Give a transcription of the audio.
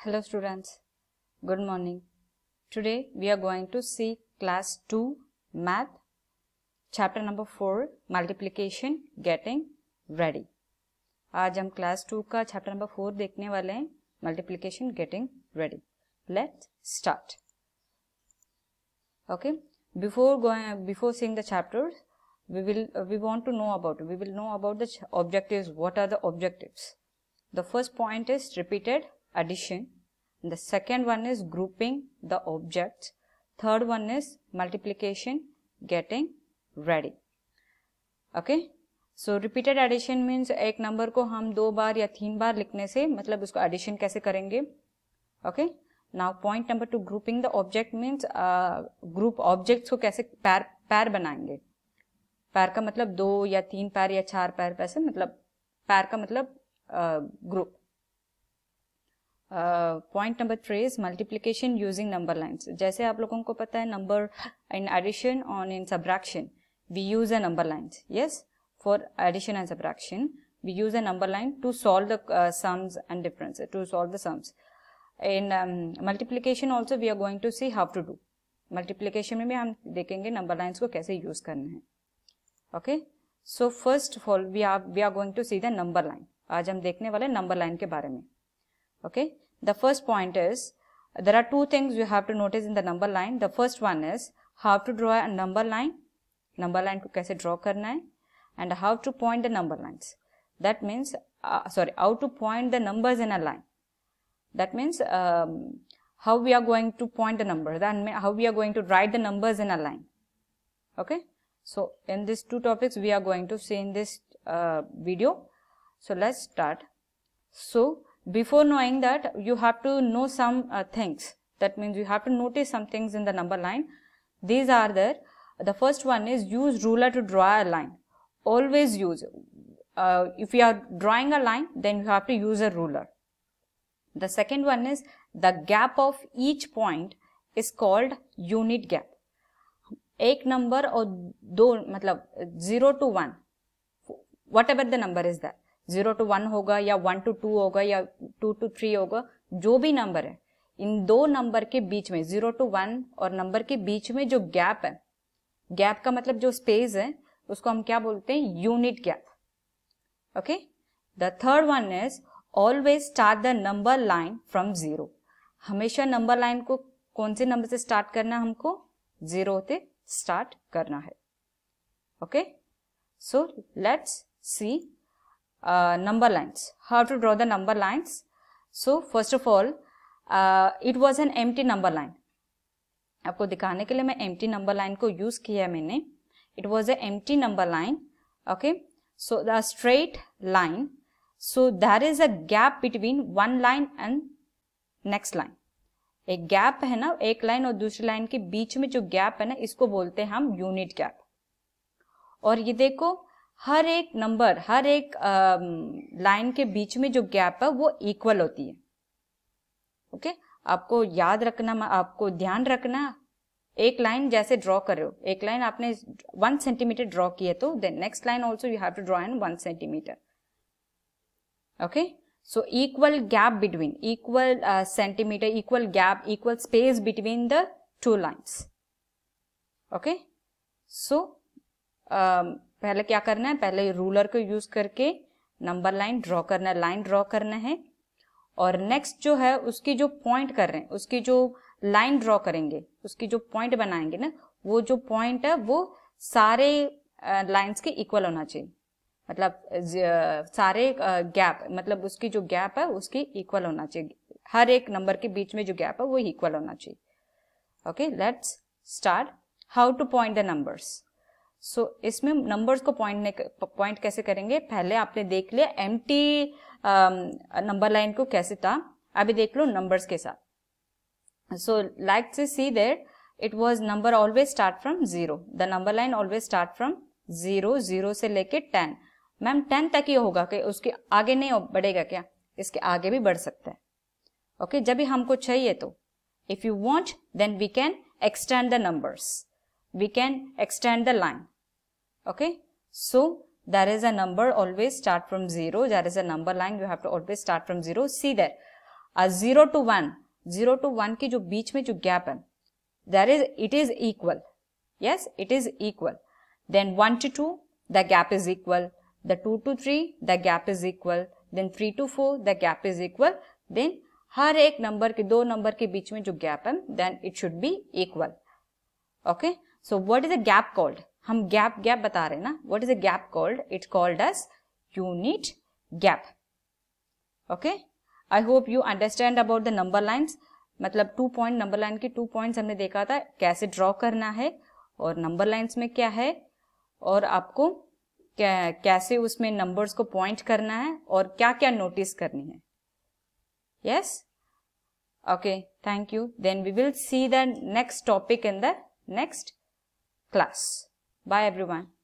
Hello students, good morning. Today we are going to see class 2 math chapter number 4 multiplication getting ready. आज हम class 2 का chapter number 4 देखने वाले हैं multiplication getting ready. Let's start. Okay, before going before seeing the chapters we will uh, we want to know about we will know about the objectives what are the objectives the first point is repeated addition. And the second one is grouping the objects. Third one is multiplication, getting ready. Okay. So repeated addition means एक number को हम दो बार या तीन बार लिखने से मतलब उसको एडिशन कैसे करेंगे okay now point number two grouping the object means group objects को कैसे पैर पैर बनाएंगे पैर का मतलब दो या तीन पैर या चार पैर पैसे मतलब पैर का मतलब group uh, point number three is multiplication using number lines जैसे आप लोगों को पता है number in addition on in subtraction we use a number lines yes for addition and subtraction we use a number line to solve the sums and difference to solve the sums in multiplication also we are going to see how to do multiplication में भी हम देखेंगे number lines को कैसे use करना है okay so first of all we are we are going to see the number line आज हम देखने वाले नंबर लाइन के बारे में Okay. The first point is there are two things you have to notice in the number line. The first one is how to draw a number line. Number line को कैसे draw करना है and how to point the number lines. That means uh, sorry how to point the numbers in a line. That means um, how we are going to point the numbers and how we are going to write the numbers in a line. Okay. So in these two topics we are going to see in this uh, video. So let's start. So before knowing that you have to know some uh, things that means you have to notice some things in the number line these are there the first one is use ruler to draw a line always use uh, if you are drawing a line then you have to use a ruler the second one is the gap of each point is called unit gap एक number और दो मतलब zero to one whatever the number is there zero to one होगा या one two to होगा या to to three होगा जो भी नंबर है इन दो नंबर के बीच में जीरो टू वन और नंबर के बीच में जो गैप है गैप का मतलब जो स्पेस है उसको हम क्या बोलते हैं unit gap okay the third one is always start the number line from zero हमेशा नंबर लाइन को कौन से नंबर से स्टार्ट करना हमको जीरो से स्टार्ट करना है okay so let's see uh, number lines. How to draw the number lines? So first of all, uh, it was an empty number line. आपको दिखाने के लिए मैं empty number line को use किया मैंने. It was an empty number line. Okay. So the straight line. So there is a gap between one line and next line. एक gap है ना एक लाइन और दूसरी लाइन के बीच में जो गैप है ना इसको बोलते हैं हम यूनिट गैप और ये देखो हर एक नंबर हर एक लाइन के बीच में जो गैप है वो इक्वल होती है ओके आपको याद रखना आपको ध्यान रखना एक लाइन जैसे ड्रॉ कर रहे हो एक लाइन आपने वन सेंटीमीटर ड्रॉ किया तो then next line also you have to draw in one centimetre okay so equal gap between equal centimetre equal gap equal space between the two lines okay so um, पहले क्या करना है पहले ruler को use करके number line draw करना है line draw करना है और नेक्स्ट जो है उसकी जो पॉइंट कर रहे हैं उसकी जो लाइन ड्रॉ करेंगे उसकी जो पॉइंट बनाएंगे ना वो जो पॉइंट है वो सारे लाइंस के इक्वल होना चाहिए मतलब सारे गैप मतलब उसकी जो गैप है उसकी इक्वल होना चाहिए हर एक नंबर के बीच में जो गैप है वो इक्वल होना चाहिए okay let's start how to point the numbers so so, इसमें नंबर्स को पॉइंट पॉइंट कैसे करेंगे पहले आपने देख लिया एम नंबर लाइन को कैसे था अभी देख लो नंबर्स के साथ so like to see there it was number always start from zero the number line always start from zero zero से लेके टेन मैम टेन तक ही होगा कि उसके आगे नहीं बढ़ेगा क्या इसके आगे भी बढ़ सकता है ओके okay, जब भी हमको चाहिए तो if you want then we can extend the numbers we can extend the line okay so there is a number always start from zero there is a number line you have to always start from zero see there a zero to one zero to one के jo beech mein jo gap hai there is it is equal yes it is equal then 1 to 2 the gap is equal the 2 to 3 the gap is equal then 3 to 4 the gap is equal then हर एक number के दो number के बीच में जो gap है then it should be equal okay so what is a gap called हम गैप गैप बता रहे हैं ना what is a gap called it's called as unit gap okay I hope you understand about the number lines मतलब to point number line के to point हमने देखा था कैसे ड्रॉ करना है और नंबर लाइन्स में क्या है और आपको कैसे उसमें नंबर्स को पॉइंट करना है और क्या क्या नोटिस करनी है yes okay thank you then we will see the next topic in the next class Bye everyone.